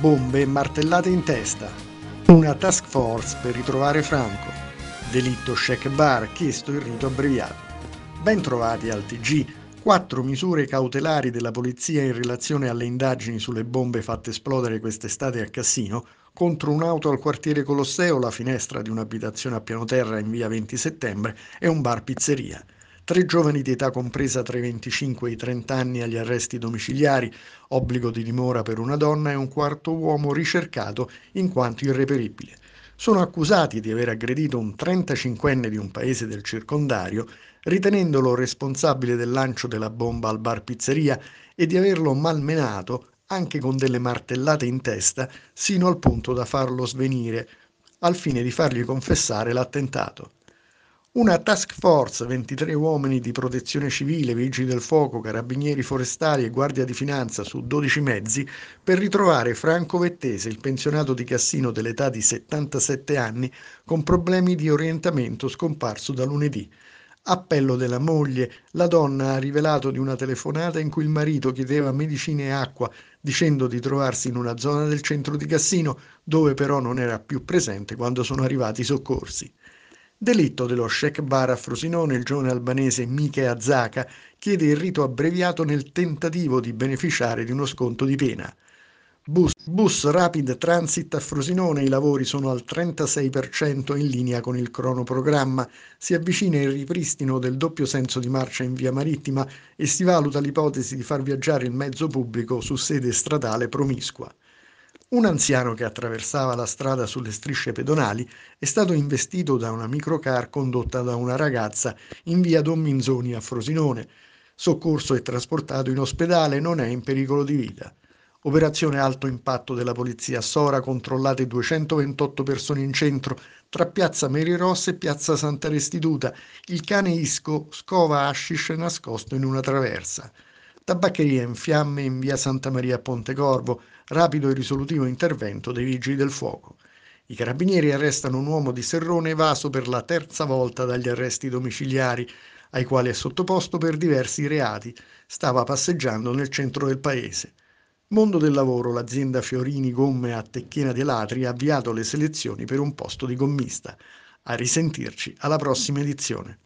bombe e martellate in testa, una task force per ritrovare Franco, delitto check bar chiesto il rito abbreviato. Ben trovati al TG, quattro misure cautelari della polizia in relazione alle indagini sulle bombe fatte esplodere quest'estate a Cassino contro un'auto al quartiere Colosseo, la finestra di un'abitazione a piano terra in via 20 settembre e un bar pizzeria tre giovani di età compresa tra i 25 e i 30 anni agli arresti domiciliari, obbligo di dimora per una donna e un quarto uomo ricercato in quanto irreperibile. Sono accusati di aver aggredito un 35enne di un paese del circondario, ritenendolo responsabile del lancio della bomba al bar pizzeria e di averlo malmenato anche con delle martellate in testa sino al punto da farlo svenire, al fine di fargli confessare l'attentato una task force, 23 uomini di protezione civile, vigili del fuoco, carabinieri forestali e guardia di finanza su 12 mezzi per ritrovare Franco Vettese, il pensionato di Cassino dell'età di 77 anni, con problemi di orientamento scomparso da lunedì. Appello della moglie, la donna ha rivelato di una telefonata in cui il marito chiedeva medicine e acqua, dicendo di trovarsi in una zona del centro di Cassino, dove però non era più presente quando sono arrivati i soccorsi. Delitto dello Sheikh Bara Frosinone, il giovane albanese Mike Azaka chiede il rito abbreviato nel tentativo di beneficiare di uno sconto di pena. Bus, bus Rapid Transit a Frosinone, i lavori sono al 36% in linea con il cronoprogramma, si avvicina il ripristino del doppio senso di marcia in via marittima e si valuta l'ipotesi di far viaggiare il mezzo pubblico su sede stradale promiscua. Un anziano che attraversava la strada sulle strisce pedonali è stato investito da una microcar condotta da una ragazza in via Don Minzoni a Frosinone. Soccorso e trasportato in ospedale, non è in pericolo di vita. Operazione alto impatto della polizia a Sora, controllate 228 persone in centro, tra piazza Meri Rossa e piazza Santa Restituta. Il cane Isco scova hashish nascosto in una traversa. Tabaccheria in fiamme in via Santa Maria a Pontecorvo, rapido e risolutivo intervento dei vigili del fuoco. I carabinieri arrestano un uomo di Serrone evaso per la terza volta dagli arresti domiciliari, ai quali è sottoposto per diversi reati. Stava passeggiando nel centro del paese. Mondo del lavoro, l'azienda Fiorini Gomme a Tecchina dei Latri ha avviato le selezioni per un posto di gommista. A risentirci alla prossima edizione.